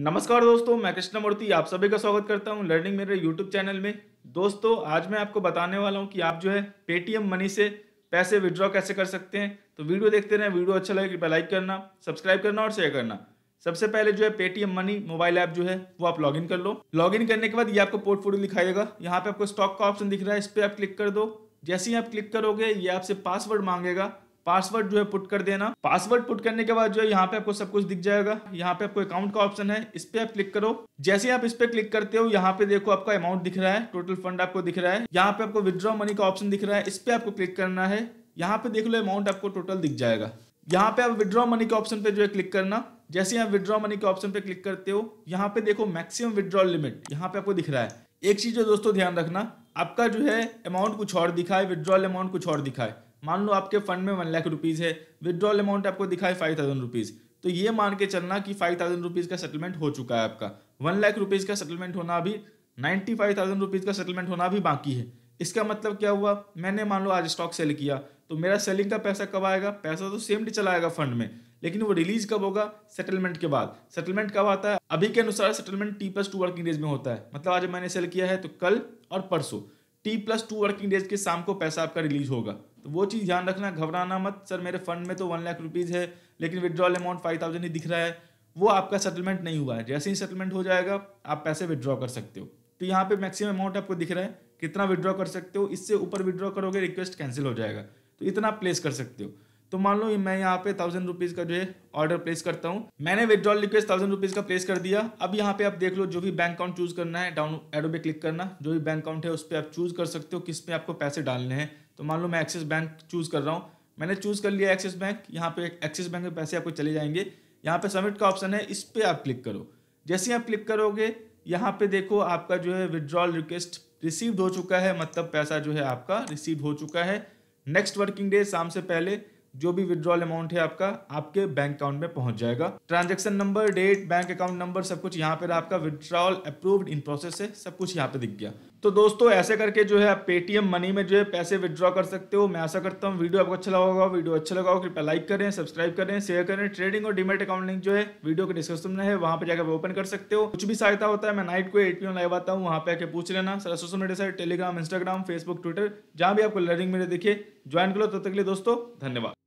नमस्कार दोस्तों मैं कृष्णमूर्ति आप सभी का स्वागत करता हूं लर्निंग मेरे यूट्यूब चैनल में दोस्तों आज मैं आपको बताने वाला हूं कि आप जो है पेटीएम मनी से पैसे विड्रॉ कैसे कर सकते हैं तो वीडियो देखते रहें वीडियो अच्छा लगे कृपया लाइक करना सब्सक्राइब करना और शेयर करना सबसे पहले जो है पेटीएम मनी मोबाइल ऐप जो है वो आप लॉग कर लो लॉग करने के बाद ये आपको पोर्टफोलियो दिखाएगा यहाँ पे आपको स्टॉक का ऑप्शन दिख रहा है इस पर आप क्लिक कर दो जैसे ही आप क्लिक करोगे ये आपसे पासवर्ड मांगेगा पासवर्ड जो है पुट कर देना पासवर्ड पुट करने के बाद जो है यहाँ पे आपको सब कुछ दिख जाएगा यहाँ पे आपको अकाउंट का ऑप्शन है इस पे आप क्लिक करो जैसे आप इस पे क्लिक करते हो यहाँ पे देखो आपका अमाउंट दिख रहा है टोटल फंड आपको दिख रहा है यहाँ पे आपको विद्रॉ मनी का ऑप्शन दिख रहा है इस पे आपको क्लिक करना है यहाँ पे देख लो अमाउंट आपको टोटल दिख जाएगा यहाँ पे आप विद्रॉ मनी के ऑप्शन पे जो है क्लिक करना जैसे आप विद्रॉ मनी के ऑप्शन पे क्लिक करते हो यहाँ पे देखो मैक्सिमम विड्रॉ लिमिट यहाँ पे आपको दिख रहा है एक चीज दोस्तों ध्यान रखना आपका जो है अमाउंट कुछ और दिखा है अमाउंट कुछ और दिखाए मान लो आपके फंड में वन लाख रुपीज़ है विदड्रॉल अमाउंट आपको दिखा है फाइव थाउजेंड रुपीज़ तो ये मान के चलना कि फाइव थाउजेंड रुपीज़ का सेटलमेंट हो चुका है आपका वन लाख रुपीज़ का सेटलमेंट होना अभी नाइन्टी फाइव थाउजेंड रुपीज़ का सेटलमेंट होना भी बाकी है इसका मतलब क्या हुआ मैंने मान लो आज स्टॉक सेल किया तो मेरा सेलिंग का पैसा कब आएगा पैसा तो सेम डे चला आएगा फंड में लेकिन वो रिलीज कब होगा सेटलमेंट के बाद सेटलमेंट कब आता है अभी के अनुसार settlement T plus two working days में होता है मतलब आज मैंने सेल किया है तो कल और परसों T plus two working days के शाम को पैसा आपका रिलीज होगा तो वो चीज़ ध्यान रखना घबराना मत सर मेरे फंड में तो वन लाख रुपीज़ है लेकिन विड्रॉल अमाउंट फाइव थाउजेंड ही दिख रहा है वो आपका सेटलमेंट नहीं हुआ है जैसे ही सेटलमेंट हो जाएगा आप पैसे विड्रॉ कर सकते हो तो यहाँ पे मैक्सिमम अमाउंट आपको दिख रहा है कितना विड्रॉ कर सकते हो इससे ऊपर विड्रॉ करोगे रिक्वेस्ट कैंसिल हो जाएगा तो इतना आप प्लेस कर सकते हो तो मान लो मैं यहाँ पे थाउजेंड रुपीज़ का जो है ऑर्डर प्लेस करता हूँ मैंने विद्रॉल रिक्वेस्ट थाउजेंड रुपीज़ का प्लेस कर दिया अब यहाँ पे आप देख लो जो भी बैंक अकाउंट चूज करना है डाउन एडो पे क्लिक करना जो भी बैंक अकाउंट है उस पर आप चूज कर सकते हो किस पे आपको पैसे डालने हैं तो मान लो मैं एक्सिस बैंक चूज कर रहा हूँ मैंने चूज कर लिया एक्सिस बैंक यहाँ पे एक्सिस बैंक में पैसे आपको चले जाएंगे यहाँ पे सबमिट का ऑप्शन है इस पर आप क्लिक करो जैसे ही आप क्लिक करोगे यहाँ पे देखो आपका जो है विदड्रॉल रिक्वेस्ट रिसीव्ड हो चुका है मतलब पैसा जो है आपका रिसीव हो चुका है नेक्स्ट वर्किंग डे शाम से पहले जो भी विद्रॉल अमाउंट है आपका आपके बैंक अकाउंट में पहुंच जाएगा transaction number date bank account number सब कुछ यहाँ पर आपका विद्रॉल अप्रूव्ड इन प्रोसेस है सब कुछ यहाँ पे दिख गया तो दोस्तों ऐसे करके जो है आप पेटीएम मनी में जो है पैसे विद्रॉ कर सकते हो मैं ऐसा करता हूँ वीडियो आपको अच्छा लगा होगा वीडियो अच्छा लगा हो कृपया लाइक करें सब्सक्राइब करें शेयर करें ट्रेडिंग और डिमेट अकाउंट लिंक जो है वीडियो के डिस्क्रिप्शन में है वहाँ पर जाकर ओपन कर सकते हो कुछ भी सहायता होता है मैं नाइट को एट पी लाइव आता हूँ वहाँ पे आके पूछ लेना सारा social media site Telegram Instagram Facebook Twitter जहाँ भी आपको लर्निंग मेरे दिखे ज्वाइन करो तब तक के लिए दोस्तों धन्यवाद